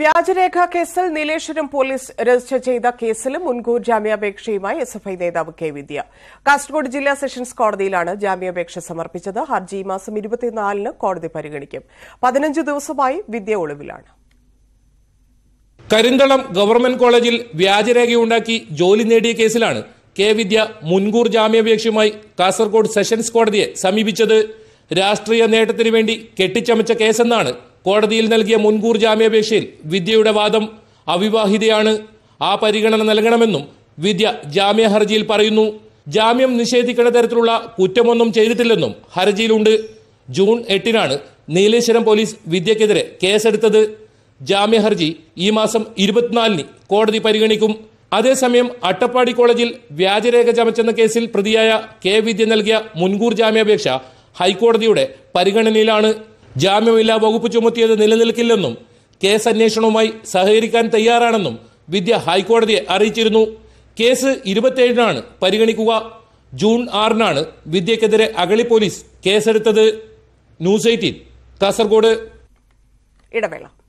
വ്യാജരേഖ കേസിൽ Nileshwaram police register ചെയ്ത കേസിലും മുൻകൂർ ജാമ്യാപേക്ഷയുമായി എസ് എഫ് ഐ നേതാവ് കെ വിദ്യ കാസർഗോഡ് ജില്ലാ സെഷൻസ് കോടതിയിലാണ് ജാമ്യാപേക്ഷ സമർപ്പിച്ചത് ഹർജി ഈ മാസം ഇരുപത്തിനാലിന് കോടതി പരിഗണിക്കും പതിനഞ്ച് ദിവസമായി വിദ്യ ഒളിവിലാണ് കരിന്തളം ഗവൺമെന്റ് കോളേജിൽ വ്യാജരേഖയുണ്ടാക്കി ജോലി നേടിയ കേസിലാണ് കെ വിദ്യ മുൻകൂർ ജാമ്യാപേക്ഷയുമായി കാസർഗോഡ് സെഷൻസ് കോടതിയെ സമീപിച്ചത് രാഷ്ട്രീയ നേട്ടത്തിനു വേണ്ടി കെട്ടിച്ചമച്ച കേസെന്നാണ് കോടതിയിൽ നൽകിയ മുൻകൂർ ജാമ്യാപേക്ഷയിൽ വിദ്യയുടെ വാദം അവിവാഹിതയാണ് ആ പരിഗണന നൽകണമെന്നും വിദ്യ ജാമ്യ ഹർജിയിൽ പറയുന്നു ജാമ്യം നിഷേധിക്കുന്ന തരത്തിലുള്ള കുറ്റമൊന്നും ചെയ്തിട്ടില്ലെന്നും ഹർജിയിലുണ്ട് ജൂൺ എട്ടിനാണ് നീലേശ്വരം പോലീസ് വിദ്യക്കെതിരെ കേസെടുത്തത് ജാമ്യ ഹർജി ഈ മാസം ഇരുപത്തിനാലിന് കോടതി പരിഗണിക്കും അതേസമയം അട്ടപ്പാടി കോളേജിൽ വ്യാജരേഖ ചമച്ചെന്ന കേസിൽ പ്രതിയായ കെ വിദ്യ നൽകിയ മുൻകൂർ ജാമ്യാപേക്ഷ ഹൈക്കോടതിയുടെ പരിഗണനയിലാണ് ജാമ്യമില്ലാ വകുപ്പ് ചുമത്തിയത് നിലനിൽക്കില്ലെന്നും കേസ് അന്വേഷണവുമായി സഹകരിക്കാൻ തയ്യാറാണെന്നും വിദ്യ ഹൈക്കോടതിയെ അറിയിച്ചിരുന്നു കേസ് ഇരുപത്തിയേഴിനാണ് പരിഗണിക്കുക ജൂൺ ആറിനാണ് വിദ്യക്കെതിരെ അഗളി പോലീസ് കേസെടുത്തത് ന്യൂസ് എയ്റ്റീൻ കാസർഗോഡ് ഇടവേള